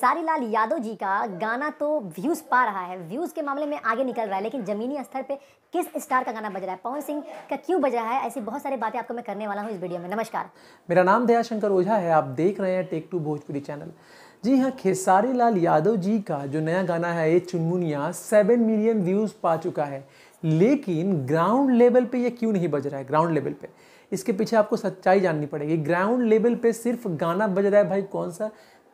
खेसारी लाल यादव जी का गाना तो व्यूज़ पा रहा है व्यूज़ के मामले में आगे निकल रहा है लेकिन ज़मीनी स्तर पे किस स्टार का गाना बज रहा है पवन सिंह का क्यों बज रहा है ऐसी बहुत सारी बातें आपको मैं करने वाला हूँ इस वीडियो में नमस्कार मेरा नाम दयाशंकर ओझा है आप देख रहे हैं टेक टू भोजपुरी चैनल जी हाँ खेसारी लाल यादव जी का जो नया गाना है ये चुनमुनिया सेवन मिलियन व्यूज़ पा चुका है लेकिन ग्राउंड लेवल पे ये क्यों नहीं बज रहा है ग्राउंड लेवल पे इसके पीछे आपको सच्चाई जाननी पड़ेगी ग्राउंड लेवल पे सिर्फ गाना बज रहा है भाई कौन सा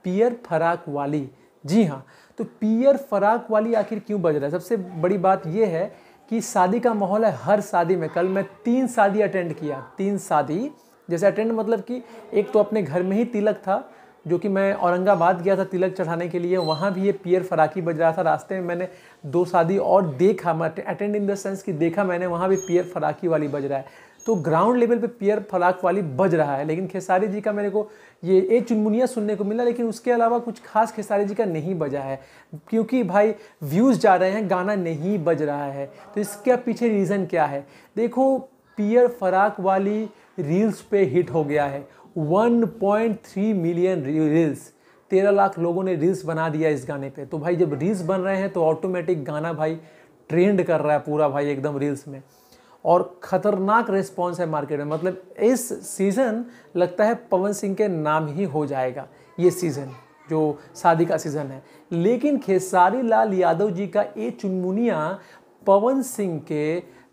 पियर फराक वाली जी हाँ तो पियर फराक वाली आखिर क्यों बज रहा है सबसे बड़ी बात यह है कि शादी का माहौल है हर शादी में कल मैं तीन शादी अटेंड किया तीन शादी जैसे अटेंड मतलब कि एक तो अपने घर में ही तिलक था जो कि मैं औरंगाबाद गया था तिलक चढ़ाने के लिए वहाँ भी ये पियर फराकी बज रहा था रास्ते में मैंने दो शादी और देखा मैं अटेंड इन द सेंस कि देखा मैंने वहाँ भी पियर फराकी वाली बज रहा है तो ग्राउंड लेवल पे पियर फराक वाली बज रहा है लेकिन खेसारी जी का मेरे को ये एक चुनमुनिया सुनने को मिला लेकिन उसके अलावा कुछ खास खेसारी जी का नहीं बजा है क्योंकि भाई व्यूज़ जा रहे हैं गाना नहीं बज रहा है तो इसके पीछे रीज़न क्या है देखो पियर फराक वाली रील्स पे हिट हो गया है 1.3 मिलियन रील्स तेरह लाख लोगों ने रील्स बना दिया इस गाने पे तो भाई जब रील्स बन रहे हैं तो ऑटोमेटिक गाना भाई ट्रेंड कर रहा है पूरा भाई एकदम रील्स में और ख़तरनाक रिस्पॉन्स है मार्केट में मतलब इस सीज़न लगता है पवन सिंह के नाम ही हो जाएगा ये सीज़न जो शादी का सीज़न है लेकिन खेसारी लाल यादव जी का ये चुनमुनिया पवन सिंह के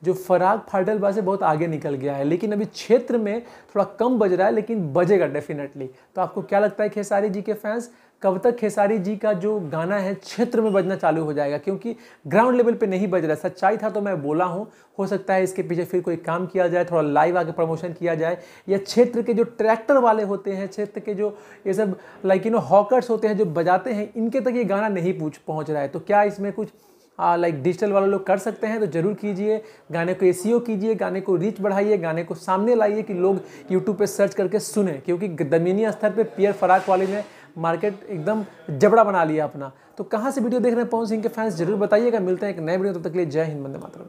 जो फराग फाइटलबाज से बहुत आगे निकल गया है लेकिन अभी क्षेत्र में थोड़ा कम बज रहा है लेकिन बजेगा डेफिनेटली तो आपको क्या लगता है खेसारी जी के फैंस कब तक खेसारी जी का जो गाना है क्षेत्र में बजना चालू हो जाएगा क्योंकि ग्राउंड लेवल पे नहीं बज रहा सच्चाई था तो मैं बोला हूँ हो सकता है इसके पीछे फिर कोई काम किया जाए थोड़ा लाइव आके प्रमोशन किया जाए या क्षेत्र के जो ट्रैक्टर वाले होते हैं क्षेत्र के जो ये सब लाइक यू नो हॉकर्स होते हैं जो बजाते हैं इनके तक ये गाना नहीं पूछ पहुँच रहा है तो क्या इसमें कुछ लाइक डिजिटल वाले लोग कर सकते हैं तो ज़रूर कीजिए गाने को ए e कीजिए गाने को रीच बढ़ाइए गाने को सामने लाइए कि लोग यूट्यूब पर सर्च करके सुने क्योंकि दमीनी स्तर पर पियर फराक वाले ने मार्केट एकदम जबड़ा बना लिया अपना तो कहाँ से वीडियो देख रहे हैं पवन सिंह के फैंस जरूर बताइएगा मिलते हैं एक नए वीडियो तब तो तक के लिए जय हिंद वंदे मातरम